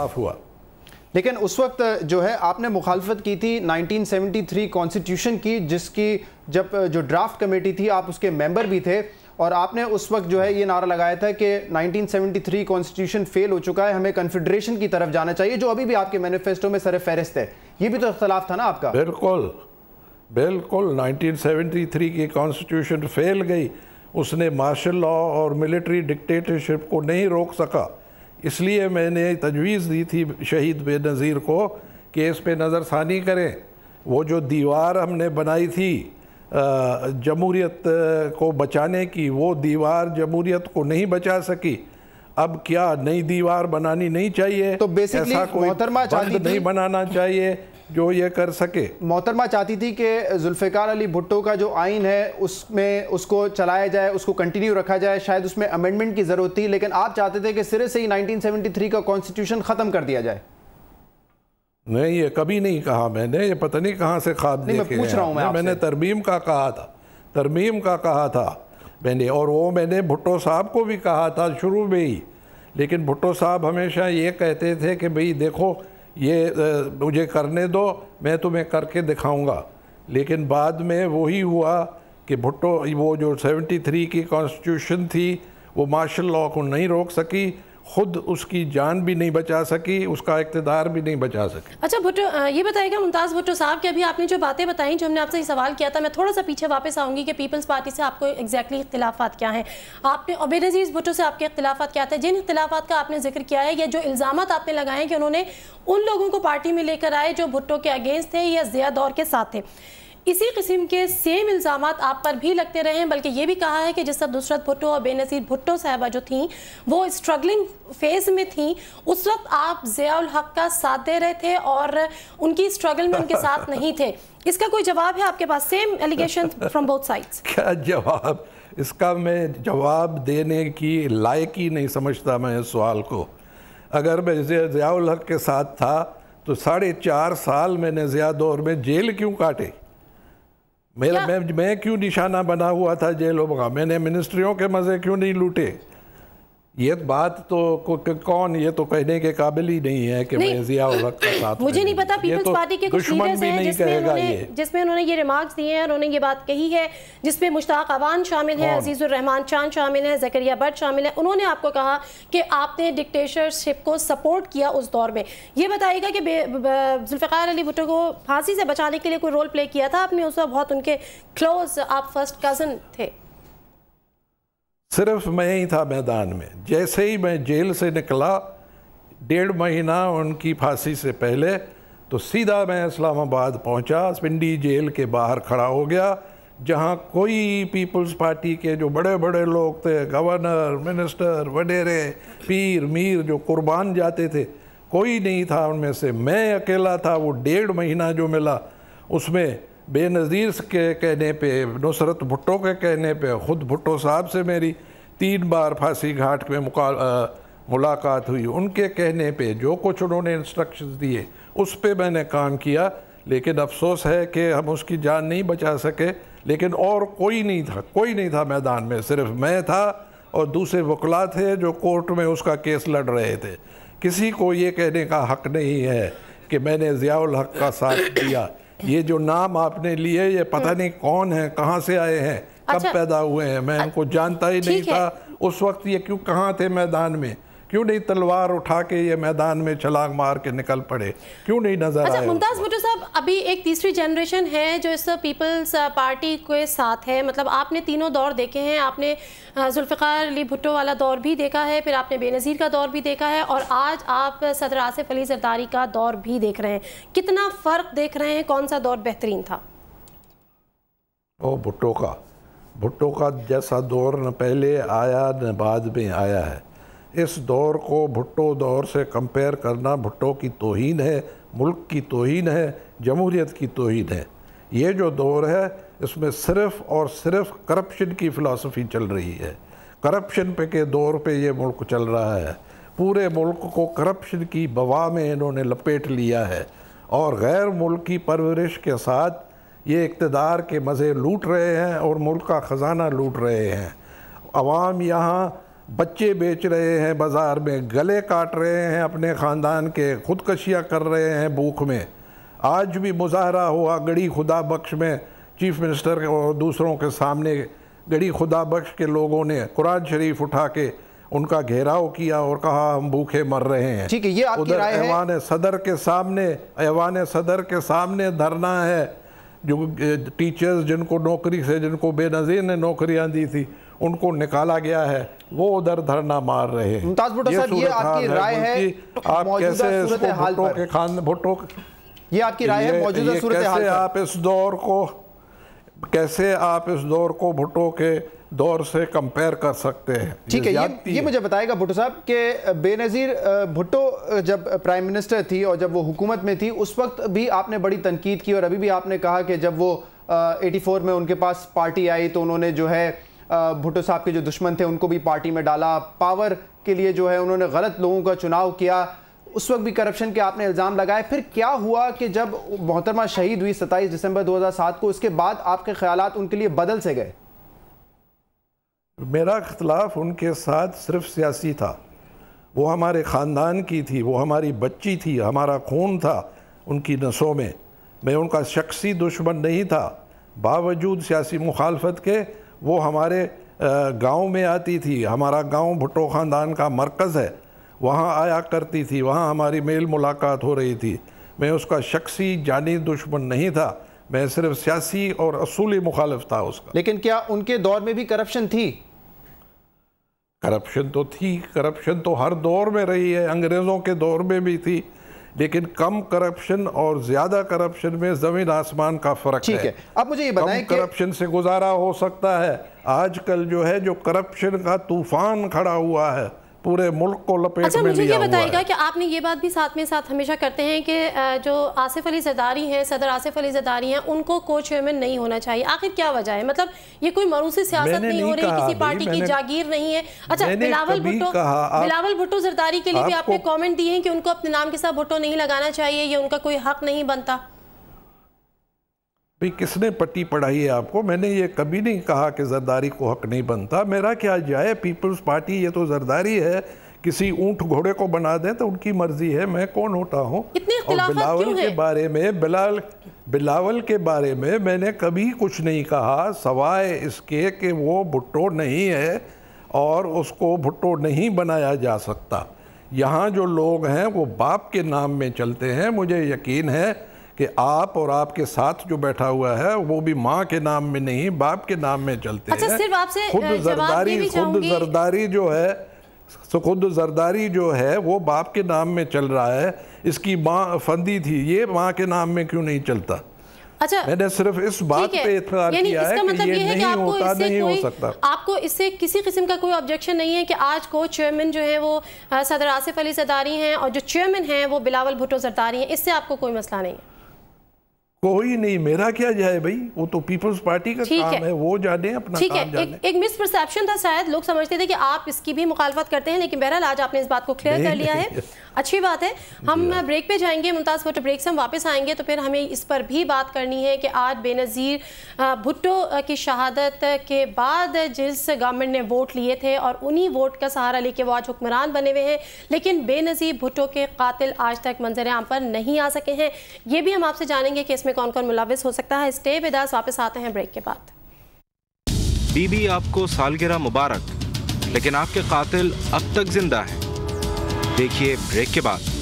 साफ हुआ लेकिन उस वक्त जो है आपने मुखालफत की थी 1973 कॉन्स्टिट्यूशन की जिसकी जब जो ड्राफ्ट कमेटी थी आप उसके मेंबर भी थे और आपने उस वक्त जो है ये नारा लगाया था कि 1973 कॉन्स्टिट्यूशन फेल हो चुका है हमें कन्फेडरेशन की तरफ जाना चाहिए जो अभी भी आपके मैनिफेस्टो में सर फहरिस्त है ये भी तो इख्तलाफ था ना आपका बिल्कुल बिल्कुल 1973 की कॉन्स्टिट्यूशन फेल गई उसने मार्शल लॉ और मिलिट्री डिक्टेटरशिप को नहीं रोक सका इसलिए मैंने तजवीज़ दी थी शहीद बेनज़ीर को कि इस पर नज़रसानी करें वो जो दीवार हमने बनाई थी जमहूरीत को बचाने की वो दीवार जमहूरीत को नहीं बचा सकी अब क्या नई दीवार बनानी नहीं चाहिए तो बेसिकली कोई नहीं बनाना चाहिए जो ये कर सके मोहतरमा चाहती थी कि जुल्फ़िकार अली भुट्टो का जो आइन है उसमें उसको चलाया जाए उसको कंटिन्यू रखा जाए शायद उसमें अमेंडमेंट की ज़रूरत थी लेकिन आप चाहते थे कि सिरे से ही 1973 का कॉन्स्टिट्यूशन ख़त्म कर दिया जाए नहीं ये कभी नहीं कहा मैंने ये पता नहीं कहाँ से खाद नहीं मैं पूछ रहा हूँ मैं मैंने तरमीम का कहा था तरमीम का कहा था मैंने और वो मैंने भुट्टो साहब को भी कहा था शुरू में ही लेकिन भुट्टो साहब हमेशा ये कहते थे कि भाई देखो ये मुझे करने दो मैं तुम्हें करके दिखाऊंगा लेकिन बाद में वही हुआ कि भुट्टो वो जो 73 की कॉन्स्टिट्यूशन थी वो मार्शल लॉ को नहीं रोक सकी खुद उसकी जान भी नहीं बचा सकी उसका इकतदार भी नहीं बचा सकी अच्छा भुट्टो ये बताएगा मुमताज़ भुट्टो साहब कि अभी आपने जो बातें बताई जो हमने आपसे सवाल किया था मैं थोड़ा सा पीछे वापस आऊँगी कि पीपल्स पार्टी से आपको एग्जैक्टली इख्तलाफात क्या हैं आपने अबिर अजीज़ भुट्टो से आपके इख्तलाफा क्या थे जिन इख्तलाफा का आपने जिक्र किया है या जो इल्ज़ाम आपने लगाए हैं कि उन्होंने उन लोगों को पार्टी में लेकर आए जो भुट्टो के अगेंस्ट थे या जिया दौर के साथ थे इसी किस्म के सेम इल्ज़ाम आप पर भी लगते रहे हैं बल्कि ये भी कहा है कि जिस तरह नुसरत भुट्टो और बेनसीर भुट्टो साहबा जो थी वो स्ट्रगलिंग फेज में थी उस वक्त आप ज़ियाल हक का साथ दे रहे थे और उनकी स्ट्रगल में उनके साथ नहीं थे इसका कोई जवाब है आपके पास same allegation from both sides क्या जवाब इसका मैं जवाब देने की लायक ही नहीं समझता मैं इस सवाल को अगर मैं ज़ियाउल हक के साथ था तो साढ़े चार साल मैंने ज़िया दौर में जेल क्यों काटे मेरा मैं मैं क्यों निशाना बना हुआ था जेलों का मैंने मिनिस्ट्रियों के मज़े क्यों नहीं लूटे ये बात तो कौन ये तो कहने के काबिल ही नहीं है कि नहीं, मैं जियाउल हक का साथ मुझे नहीं पता पीपल्स तो पार्टी के कुछ लीडर्स हैं जिसमें उन्होंने जिसमें उन्होंने ये रिमार्क्स दिए हैं उन्होंने ये बात कही है जिसमें मुश्ताक अवान शामिल है अजीजुर रहमान चान शामिल है जकरिया बट शामिल है उन्होंने आपको कहा कि आपने डिक्टेटरशिप को सपोर्ट किया उस दौर में ये बताइएगा कि जुल्फ़ार अली भुट्टो को फांसी से बचाने के लिए कोई रोल प्ले किया था आपने उस वक्त बहुत उनके क्लोज आप फर्स्ट कज़न थे सिर्फ मैं ही था मैदान में जैसे ही मैं जेल से निकला डेढ़ महीना उनकी फांसी से पहले तो सीधा मैं इस्लामाबाद पहुंचा पिंडी जेल के बाहर खड़ा हो गया जहां कोई पीपल्स पार्टी के जो बड़े बड़े लोग थे गवर्नर मिनिस्टर वडेरे पीर मीर जो कुर्बान जाते थे कोई नहीं था उनमें से मैं अकेला था वो डेढ़ महीना जो मिला उसमें बेनज़ीर के कहने पे नुसरत भुट्टो के कहने पे ख़ुद भुट्टो साहब से मेरी तीन बार फांसी घाट में मुलाकात हुई उनके कहने पे जो कुछ उन्होंने इंस्ट्रक्शंस दिए उस पर मैंने काम किया लेकिन अफसोस है कि हम उसकी जान नहीं बचा सके लेकिन और कोई नहीं था कोई नहीं था मैदान में सिर्फ मैं था और दूसरे वकला थे जो कोर्ट में उसका केस लड़ रहे थे किसी को ये कहने का हक नहीं है कि मैंने ज़ियाल हक का साथ दिया ये जो नाम आपने लिए ये पता हम्म। नहीं कौन है कहाँ से आए हैं कब अच्छा, पैदा हुए हैं मैं इनको जानता ही नहीं था उस वक्त ये क्यों कहाँ थे मैदान में क्यों नहीं तलवार उठा के ये मैदान में छलांग मार के निकल पड़े क्यों नहीं नजर अच्छा, मुमताज मुझे साहब अभी एक तीसरी जनरेशन है जो इस पीपल्स पार्टी के साथ है मतलब आपने तीनों दौर देखे हैं आपने जुल्फ़ार अली भुट्टो वाला दौर भी देखा है फिर आपने बेनज़ीर का दौर भी देखा है और आज आप सदर आसिफ अली सरदारी का दौर भी देख रहे हैं कितना फ़र्क देख रहे हैं कौन सा दौर बेहतरीन था ओ भुट्टो का भुट्टो का जैसा दौर न पहले आया न बाद में आया है इस दौर को भुट्टो दौर से कंपेयर करना भुट्टो की तोहन है मुल्क की तोहन है जमहूरीत की तोहन है ये जो दौर है इसमें सिर्फ़ और सिर्फ करप्शन की फ़िलासफ़ी चल रही है करप्शन पे के दौर पे ये मुल्क चल रहा है पूरे मुल्क को करप्शन की बवा में इन्होंने लपेट लिया है और गैर मुल्क की परवरिश के साथ ये इकतदार के मज़े लूट रहे हैं और मुल्क का ख़जाना लूट रहे हैं आवाम यहाँ बच्चे बेच रहे हैं बाज़ार में गले काट रहे हैं अपने ख़ानदान के खुदकशियाँ कर रहे हैं भूख में आज भी मुजाहरा हुआ गड़ी खुदा बख्श में चीफ़ मिनिस्टर और दूसरों के सामने गड़ी खुदा बख्श के लोगों ने कुरान शरीफ उठा के उनका घेराव किया और कहा हम भूखे मर रहे हैं ठीक है ये उधर ऐवान सदर के सामने ऐवान सदर के सामने धरना है जो टीचर्स जिनको नौकरी से जिनको बेनज़ीर ने नौकरियां दी थी उनको निकाला गया है वो उधर धरना मार रहे हैं मुमताज भुट्टो साहब ये आपकी राय है आप कैसे भुट्टो के खान भुट्टो ये आपकी राय है मौजूदा सूरत हाल कैसे आप इस दौर को कैसे आप इस दौर को भुट्टो के दौर से कंपेयर कर सकते हैं ठीक है ये ये मुझे बताएगा भुट्टो साहब कि बेनज़ीर भुट्टो जब प्राइम मिनिस्टर थी और जब वो हुकूमत में थी उस वक्त भी आपने बड़ी तनकीद की और अभी भी आपने कहा कि जब वो एटी फोर में उनके पास पार्टी आई तो उन्होंने जो है भुट्टो साहब के जो दुश्मन थे उनको भी पार्टी में डाला पावर के लिए जो है उन्होंने गलत लोगों का चुनाव किया उस वक्त भी करप्शन के आपने इल्ज़ाम लगाए फिर क्या हुआ कि जब मोहतरमा शहीद हुई सत्ताईस दिसंबर 2007 को उसके बाद आपके ख्याल उनके लिए बदल से गए मेरा अख्तलाफ उनके साथ सिर्फ सियासी था वो हमारे ख़ानदान की थी वो हमारी बच्ची थी हमारा खून था उनकी नसों में मैं उनका शख्सी दुश्मन नहीं था बावजूद सियासी मुखालफत के वो हमारे गांव में आती थी हमारा गांव भुट्टो ख़ानदान का मरकज़ है वहाँ आया करती थी वहाँ हमारी मेल मुलाकात हो रही थी मैं उसका शख्सी जानी दुश्मन नहीं था मैं सिर्फ सियासी और असूली मुखालफ था उसका लेकिन क्या उनके दौर में भी करप्शन थी करप्शन तो थी करप्शन तो हर दौर में रही है अंग्रेज़ों के दौर में भी थी लेकिन कम करप्शन और ज्यादा करप्शन में जमीन आसमान का फर्क है।, है अब मुझे ये बताएं कि करप्शन से गुजारा हो सकता है आजकल जो है जो करप्शन का तूफान खड़ा हुआ है पूरे मुल्क को लपेट अच्छा, में मुझे लिया ये बताएगा कि आपने ये बात भी साथ में साथ हमेशा करते हैं कि जो आसिफ अली जदारी हैं सदर आसिफ अली जदारी हैं उनको को चेयरमैन नहीं होना चाहिए आखिर क्या वजह है मतलब ये कोई मरूसी सियासत नहीं, नहीं हो रही किसी पार्टी की जागीर नहीं है अच्छा बिलावल भुट्टो बिलावल भुट्टो जरदारी के लिए भी आपने कॉमेंट दी है कि उनको अपने नाम के साथ भुट्टो नहीं लगाना चाहिए ये उनका कोई हक नहीं बनता भाई किसने पट्टी पढ़ाई है आपको मैंने ये कभी नहीं कहा कि जरदारी को हक नहीं बनता मेरा क्या जाए पीपल्स पार्टी ये तो जरदारी है किसी ऊंट घोड़े को बना दें तो उनकी मर्जी है मैं कौन होता हूँ और बिलावल के बारे में बिलाल बिलावल के बारे में मैंने कभी कुछ नहीं कहा सवाए इसके कि वो भुट्टो नहीं है और उसको भुट्टो नहीं बनाया जा सकता यहाँ जो लोग हैं वो बाप के नाम में चलते हैं मुझे यकीन है कि आप और आपके साथ जो बैठा हुआ है वो भी माँ के नाम में नहीं बाप के नाम में चलते अच्छा, हैं सिर्फ आपसे खुद जरदारी खुद जरदारी जो है तो खुद जरदारी जो है वो बाप के नाम में चल रहा है इसकी माँ फंदी थी ये माँ के नाम में क्यों नहीं चलता अच्छा मैंने सिर्फ इस बात पे इतना किया है कि मतलब ये, ये है कि नहीं होता नहीं हो सकता आपको इससे किसी किस्म का कोई ऑब्जेक्शन नहीं है कि आज को चेयरमैन जो है वो सदर आसिफ अली सदारी हैं और जो चेयरमैन हैं वो बिलावल भुटो सरदारी हैं इससे आपको कोई मसला नहीं है कोई नहीं मेरा क्या जाए भाई वो तो पीपल्स पार्टी का काम है, है वो जाने अपना ठीक है जाने। एक, एक मिसपरसेप्शन था शायद लोग समझते थे कि आप इसकी भी मुखालफत करते हैं लेकिन बहरहाल आज आपने इस बात को क्लियर कर लिया है अच्छी बात है हम ब्रेक हाँ। पे जाएंगे मुमताज़ फोटो ब्रेक से हम वापस आएंगे तो फिर हमें इस पर भी बात करनी है कि आज बेनज़ीर भुट्टो की शहादत के बाद जिस गवर्नमेंट ने वोट लिए थे और उन्हीं वोट का सहारा लेके वो आज हुक्मरान बने हुए हैं लेकिन बेनज़ीर भुट्टो के कातिल आज तक मंजर आम पर नहीं आ सके हैं ये भी हम आपसे जानेंगे कि इसमें कौन कौन मुलविस हो सकता है स्टे बेदास वापस आते हैं ब्रेक के बाद बीबी आपको सालगिरह मुबारक लेकिन आपके कातिल अब तक जिंदा है देखिए ब्रेक के बाद